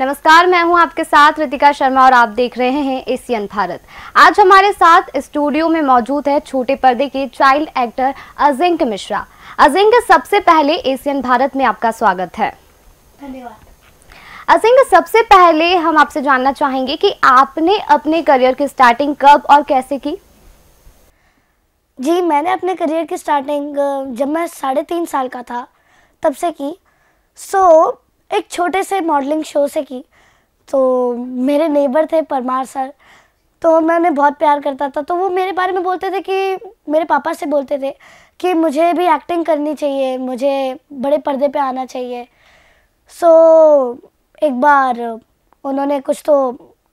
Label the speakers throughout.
Speaker 1: नमस्कार मैं हूं आपके साथ रितिका शर्मा और आप देख रहे हैं एशियन भारत आज हमारे साथ स्टूडियो में मौजूद है छोटे पर्दे के चाइल्ड एक्टर अजिंक मिश्रा अजिंक सबसे पहले एशियन भारत में आपका स्वागत है
Speaker 2: धन्यवाद
Speaker 1: अजिंक सबसे पहले हम आपसे जानना चाहेंगे कि आपने अपने करियर की स्टार्टिंग कब और कैसे की
Speaker 2: जी मैंने अपने करियर की स्टार्टिंग जब मैं साढ़े तीन साल का था तब से की सो so, एक छोटे से मॉडलिंग शो से की तो मेरे नेबर थे परमार सर तो मैं उन्हें बहुत प्यार करता था तो वो मेरे बारे में बोलते थे कि मेरे पापा से बोलते थे कि मुझे भी एक्टिंग करनी चाहिए मुझे बड़े पर्दे पे आना चाहिए सो so, एक बार उन्होंने कुछ तो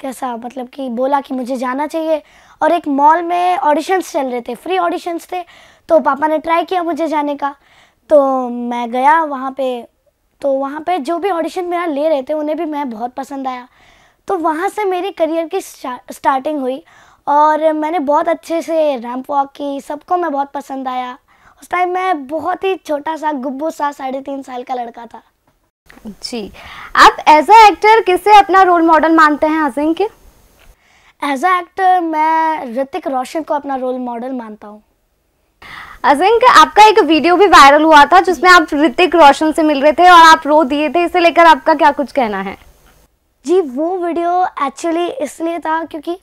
Speaker 2: कैसा मतलब कि बोला कि मुझे जाना चाहिए और एक मॉल में ऑडिशंस चल रहे थे फ्री ऑडिशंस थे तो पापा ने ट्राई किया मुझे जाने का तो मैं गया वहाँ पे तो वहाँ पे जो भी ऑडिशन मेरा ले रहे थे उन्हें भी मैं बहुत पसंद आया तो वहाँ से मेरे करियर की स्टार्टिंग हुई और मैंने बहुत अच्छे से रैम्प वॉक की सबको मैं बहुत पसंद आया उस टाइम मैं बहुत ही छोटा सा गुब्बू सा साढ़े तीन साल का लड़का था
Speaker 1: जी आप एज अ एक्टर किसे अपना रोल मॉडल
Speaker 2: मानते हैं अजिंक के एज अ एक्टर मैं ऋतिक रोशन को अपना रोल मॉडल मानता हूँ अजिंक आपका
Speaker 1: एक वीडियो भी वायरल हुआ था जिसमें आप ऋतिक रोशन से मिल रहे थे और आप रो दिए थे इसे लेकर आपका क्या कुछ कहना है जी वो
Speaker 2: वीडियो एक्चुअली इसलिए था क्योंकि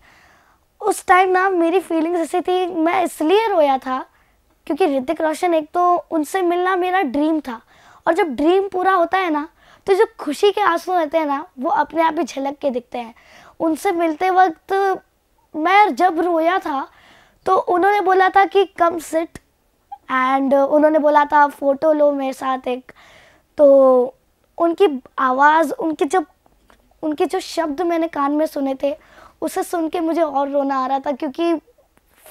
Speaker 2: उस टाइम ना मेरी फीलिंग्स ऐसी थी मैं इसलिए रोया था क्योंकि ऋतिक रोशन एक तो उनसे मिलना मेरा ड्रीम था और जब ड्रीम पूरा होता है ना तो जो खुशी के आंसू रहते हैं ना वो अपने आप ही झलक के दिखते हैं उनसे मिलते वक्त मैं जब रोया था तो उन्होंने बोला था कि कम सिट एंड uh, उन्होंने बोला था फ़ोटो लो मेरे साथ एक तो उनकी आवाज़ उनके जब उनके जो शब्द मैंने कान में सुने थे उसे सुन के मुझे और रोना आ रहा था क्योंकि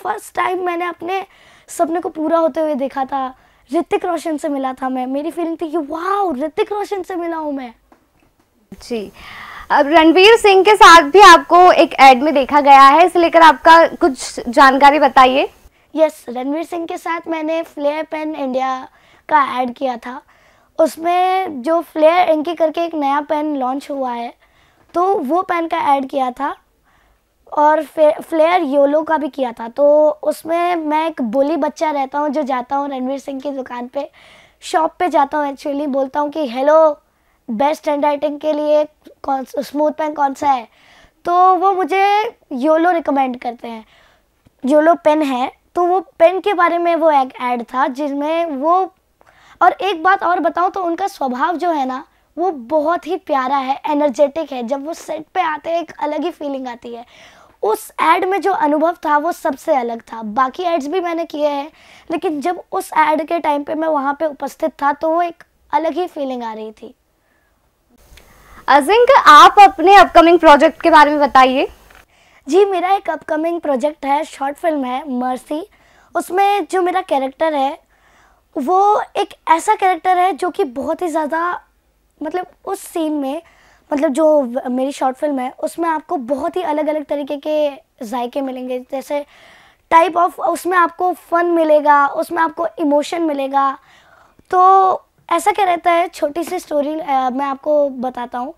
Speaker 2: फर्स्ट टाइम मैंने अपने सपने को पूरा होते हुए देखा था ऋतिक रोशन से मिला था मैं मेरी फीलिंग थी कि वाह ऋतिक रोशन से मिला हूँ मैं जी अब रणवीर सिंह
Speaker 1: के साथ भी आपको एक एड में देखा गया है इसे लेकर आपका कुछ जानकारी बताइए
Speaker 2: यस रणवीर सिंह के साथ मैंने फ्लेयर पेन इंडिया का ऐड किया था उसमें जो फ्लेयर एंकी करके एक नया पेन लॉन्च हुआ है तो वो पेन का ऐड किया था और फ्लेयर योलो का भी किया था तो उसमें मैं एक बोली बच्चा रहता हूँ जो जाता हूँ रणवीर सिंह की दुकान पे शॉप पे जाता हूँ एक्चुअली बोलता हूँ कि हेलो बेस्ट हैंड राइटिंग के लिए कौन स्मूथ पेन कौन सा है तो वो मुझे योलो रिकमेंड करते हैं योलो पेन है तो वो पेन के बारे में वो एक ऐड था जिसमें वो और एक बात और बताऊँ तो उनका स्वभाव जो है ना वो बहुत ही प्यारा है एनर्जेटिक है जब वो सेट पे आते हैं एक अलग ही फीलिंग आती है उस एड में जो अनुभव था वो सबसे अलग था बाकी एड्स भी मैंने किए हैं लेकिन जब उस एड के टाइम पे मैं वहाँ पे उपस्थित था तो वो एक अलग ही फीलिंग आ रही थी अजिंक आप अपने अपकमिंग प्रोजेक्ट के बारे में बताइए जी मेरा एक अपकमिंग प्रोजेक्ट है शॉर्ट फिल्म है मर्सी उसमें जो मेरा कैरेक्टर है वो एक ऐसा कैरेक्टर है जो कि बहुत ही ज़्यादा मतलब उस सीन में मतलब जो मेरी शॉर्ट फिल्म है उसमें आपको बहुत ही अलग अलग तरीके के जायके मिलेंगे जैसे टाइप ऑफ उसमें आपको फ़न मिलेगा उसमें आपको इमोशन मिलेगा तो ऐसा क्या रहता है छोटी सी स्टोरी मैं आपको बताता हूँ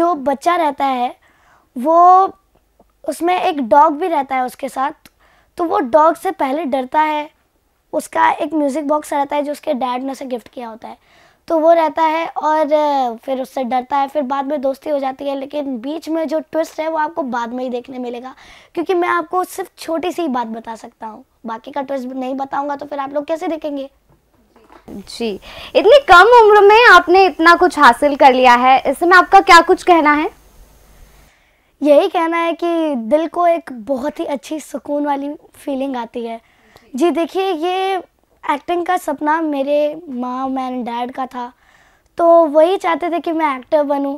Speaker 2: जो बच्चा रहता है वो उसमें एक डॉग भी रहता है उसके साथ तो वो डॉग से पहले डरता है उसका एक म्यूज़िक बॉक्स रहता है जो उसके डैड ने उसे गिफ्ट किया होता है तो वो रहता है और फिर उससे डरता है फिर बाद में दोस्ती हो जाती है लेकिन बीच में जो ट्विस्ट है वो आपको बाद में ही देखने मिलेगा क्योंकि मैं आपको सिर्फ छोटी सी बात बता सकता हूँ बाकी का ट्विस्ट नहीं बताऊँगा तो फिर आप लोग कैसे देखेंगे
Speaker 1: जी इतनी कम उम्र में आपने इतना कुछ हासिल कर लिया है इसमें आपका क्या कुछ कहना है
Speaker 2: यही कहना है कि दिल को एक बहुत ही अच्छी सुकून वाली फीलिंग आती है जी देखिए ये एक्टिंग का सपना मेरे माँ मैन डैड का था तो वही चाहते थे कि मैं एक्टर बनूं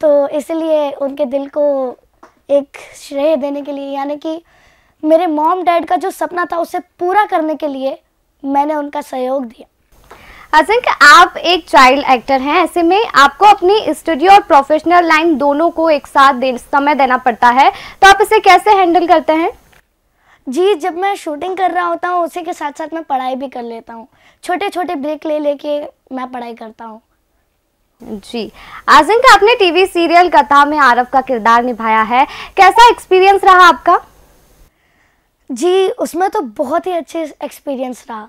Speaker 2: तो इसलिए उनके दिल को एक श्रेय देने के लिए यानी कि मेरे मॉम डैड का जो सपना था उसे पूरा करने के लिए मैंने उनका सहयोग दिया अजिंक आप एक
Speaker 1: चाइल्ड एक्टर हैं ऐसे में आपको अपनी स्टूडियो और प्रोफेशनल लाइन दोनों को एक साथ दे,
Speaker 2: समय देना पड़ता है तो आप इसे कैसे हैंडल करते हैं जी जब मैं शूटिंग कर रहा होता हूँ उसी के साथ साथ मैं पढ़ाई भी कर लेता हूँ छोटे छोटे ब्रेक ले लेके मैं पढ़ाई करता हूँ
Speaker 1: जी आजिंक आपने टीवी सीरियल कथा में आरफ का किरदार
Speaker 2: निभाया है कैसा एक्सपीरियंस रहा आपका जी उसमें तो बहुत ही अच्छे एक्सपीरियंस रहा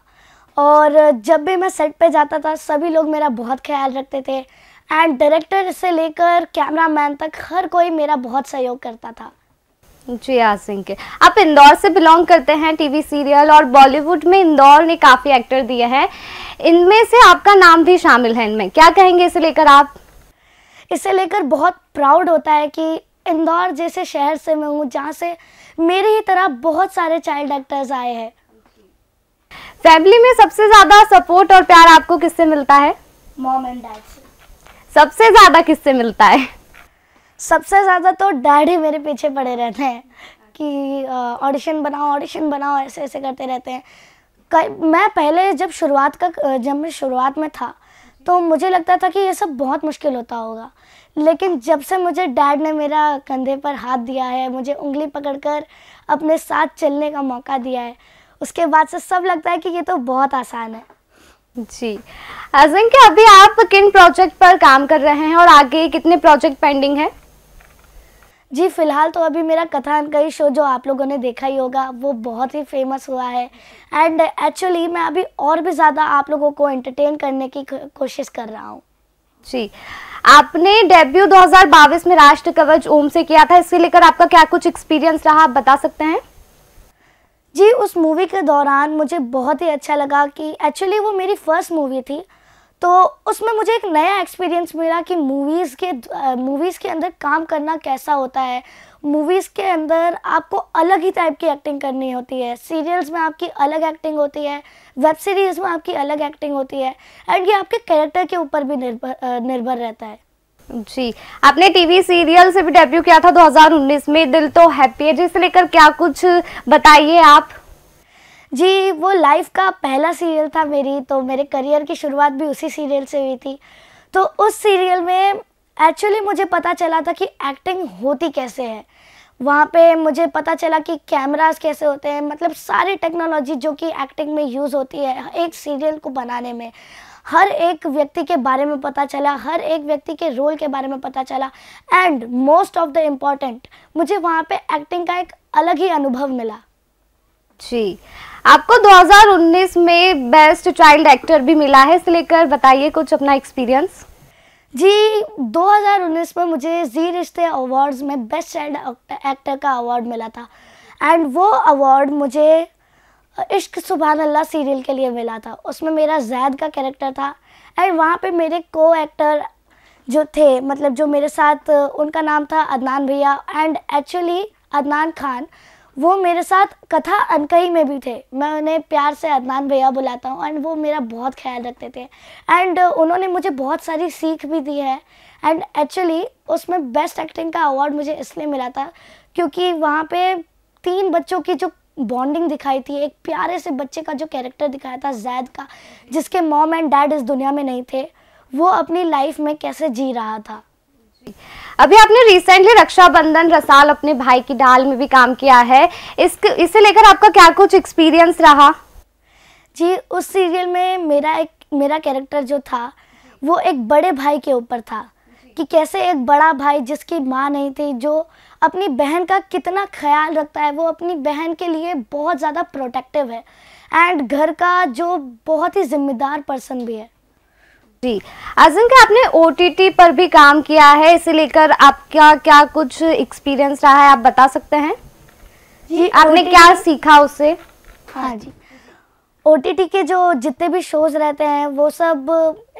Speaker 2: और जब भी मैं सेट पे जाता था सभी लोग मेरा बहुत ख्याल रखते थे एंड डायरेक्टर से लेकर कैमरा मैन तक हर कोई मेरा बहुत सहयोग करता था
Speaker 1: जी सिंह के आप इंदौर से बिलोंग करते हैं टीवी सीरियल और बॉलीवुड में इंदौर ने काफ़ी एक्टर दिए हैं इनमें से आपका नाम भी शामिल
Speaker 2: है इनमें क्या कहेंगे इसे लेकर आप इसे लेकर बहुत प्राउड होता है कि इंदौर जैसे शहर से मैं हूँ जहाँ से मेरी ही तरह बहुत सारे चाइल्ड एक्टर्स आए हैं
Speaker 1: फैमिली में सबसे ज्यादा सपोर्ट और प्यार आपको किससे मिलता है
Speaker 2: मॉम एंड डैड से सबसे ज्यादा किससे मिलता है सबसे ज्यादा तो डैडी मेरे पीछे पड़े रहते हैं कि ऑडिशन बनाओ ऑडिशन बनाओ ऐसे ऐसे करते रहते हैं मैं पहले जब शुरुआत का जब मैं शुरुआत में था तो मुझे लगता था कि ये सब बहुत मुश्किल होता होगा लेकिन जब से मुझे डैड ने मेरा कंधे पर हाथ दिया है मुझे उंगली पकड़कर अपने साथ चलने का मौका दिया है उसके बाद से सब लगता है कि ये तो बहुत आसान है जी के अभी आप किन प्रोजेक्ट पर काम कर रहे हैं और आगे कितने प्रोजेक्ट पेंडिंग है जी फिलहाल तो अभी मेरा कथान कई शो जो आप लोगों ने देखा ही होगा वो बहुत ही फेमस हुआ है एंड एक्चुअली मैं अभी और भी ज़्यादा आप लोगों को एंटरटेन करने की कोशिश कर रहा हूँ जी आपने डेब्यू दो में राष्ट्र कवच ओम से किया था इसके लेकर आपका क्या कुछ एक्सपीरियंस रहा आप बता सकते हैं जी उस मूवी के दौरान मुझे बहुत ही अच्छा लगा कि एक्चुअली वो मेरी फर्स्ट मूवी थी तो उसमें मुझे एक नया एक्सपीरियंस मिला कि मूवीज़ के मूवीज़ के अंदर काम करना कैसा होता है मूवीज़ के अंदर आपको अलग ही टाइप की एक्टिंग करनी होती है सीरियल्स में आपकी अलग एक्टिंग होती है वेब सीरीज़ में आपकी अलग एक्टिंग होती है एंड ये आपके कैरेक्टर के ऊपर भी निर्भर निर्भर रहता है जी आपने
Speaker 1: टीवी सीरियल से भी डेब्यू
Speaker 2: किया था 2019 में दिल तो हैप्पी है जिसे लेकर क्या कुछ बताइए आप जी वो लाइफ का पहला सीरियल था मेरी तो मेरे करियर की शुरुआत भी उसी सीरियल से हुई थी तो उस सीरियल में एक्चुअली मुझे पता चला था कि एक्टिंग होती कैसे है वहाँ पे मुझे पता चला कि कैमरास कैसे होते हैं मतलब सारी टेक्नोलॉजी जो कि एक्टिंग में यूज़ होती है एक सीरियल को बनाने में हर एक व्यक्ति के बारे में पता चला हर एक व्यक्ति के रोल के बारे में पता चला and most of the important मुझे वहाँ पे एक्टिंग का एक अलग ही अनुभव मिला जी
Speaker 1: आपको 2019 में बेस्ट चाइल्ड एक्टर भी मिला है इसे लेकर बताइए कुछ अपना
Speaker 2: एक्सपीरियंस जी 2019 में मुझे जी रिश्ते अवार्ड्स में बेस्ट चाइल्ड एक्टर का अवार्ड मिला था एंड वो अवार्ड मुझे इश्क सुबहान अल्लाह सीरियल के लिए मिला था उसमें मेरा जैद का कैरेक्टर था एंड वहाँ पे मेरे को एक्टर जो थे मतलब जो मेरे साथ उनका नाम था अदनान भैया एंड एक्चुअली अदनान खान वो मेरे साथ कथा अनकही में भी थे मैं उन्हें प्यार से अदनान भैया बुलाता हूँ एंड वो मेरा बहुत ख्याल रखते थे एंड उन्होंने मुझे बहुत सारी सीख भी दी है एंड एक्चुअली उसमें बेस्ट एक्टिंग का अवार्ड मुझे इसलिए मिला था क्योंकि वहाँ पे तीन बच्चों की जो बॉन्डिंग दिखाई थी एक प्यारे से बच्चे का जो कैरेक्टर दिखाया था जैद का जिसके मॉम एंड डैड इस दुनिया में नहीं थे वो अपनी लाइफ में कैसे जी रहा था अभी आपने रिसेंटली रक्षाबंधन
Speaker 1: रसाल अपने भाई की डाल में भी काम किया है इस इसे लेकर आपका क्या कुछ एक्सपीरियंस
Speaker 2: रहा जी उस सीरियल में मेरा एक मेरा कैरेक्टर जो था वो एक बड़े भाई के ऊपर था कि कैसे एक बड़ा भाई जिसकी माँ नहीं थी जो अपनी बहन का कितना ख्याल रखता है वो अपनी बहन के लिए बहुत ज़्यादा प्रोटेक्टिव है एंड घर का जो बहुत ही जिम्मेदार पर्सन भी है
Speaker 1: जी अजन का आपने ओ पर भी काम किया है इसे लेकर आपका क्या कुछ
Speaker 2: एक्सपीरियंस रहा है आप बता सकते हैं
Speaker 1: जी आपने क्या
Speaker 2: सीखा उससे हाँ जी ओ के जो जितने भी शोज़ रहते हैं वो सब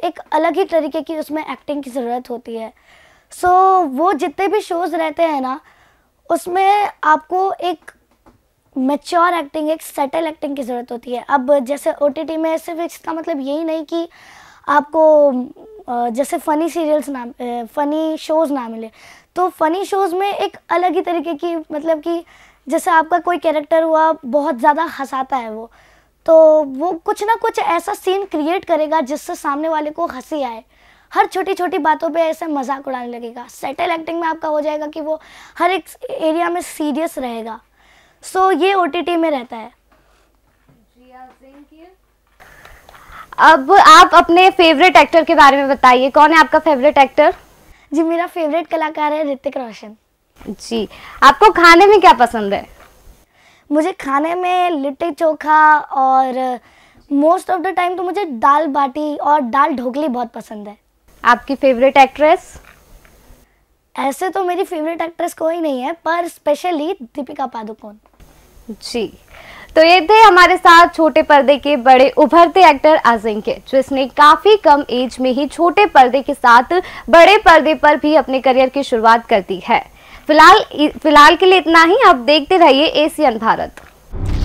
Speaker 2: एक अलग ही तरीके की उसमें एक्टिंग की ज़रूरत होती है सो so, वो जितने भी शोज़ रहते हैं ना उसमें आपको एक मेच्योर एक्टिंग एक सेटल एक्टिंग की ज़रूरत होती है अब जैसे ओ में सिर्फ इसका मतलब यही नहीं कि आपको जैसे फ़नी सीरियल्स ना फ़नी शोज़ ना मिले तो फ़नी शोज़ में एक अलग ही तरीके की मतलब कि जैसे आपका कोई कैरेक्टर हुआ बहुत ज़्यादा हंसाता है वो तो वो कुछ ना कुछ ऐसा सीन क्रिएट करेगा जिससे सामने वाले को हंसी आए हर छोटी छोटी बातों पे ऐसे मजाक उड़ाने लगेगा सेटल एक्टिंग में आपका हो जाएगा कि वो हर एक एरिया में सीरियस रहेगा सो so, ये ओ में रहता है अब आप अपने फेवरेट एक्टर के बारे
Speaker 1: में बताइए कौन है आपका फेवरेट एक्टर जी मेरा फेवरेट कलाकार है ऋतिक रोशन जी आपको खाने में क्या पसंद है
Speaker 2: मुझे खाने में लिट्टी चोखा और मोस्ट ऑफ द टाइम तो मुझे दाल बाटी और दाल ढोकली बहुत पसंद है आपकी फेवरेट एक्ट्रेस ऐसे तो मेरी फेवरेट एक्ट्रेस कोई नहीं है पर स्पेशली दीपिका पादुकोण जी तो ये थे हमारे
Speaker 1: साथ छोटे पर्दे के बड़े उभरते एक्टर अजिंक्य जिसने काफ़ी कम एज में ही छोटे पर्दे के साथ बड़े पर्दे पर भी अपने करियर की शुरुआत कर दी है फिलहाल फिलहाल के लिए इतना ही आप देखते रहिए एशियन भारत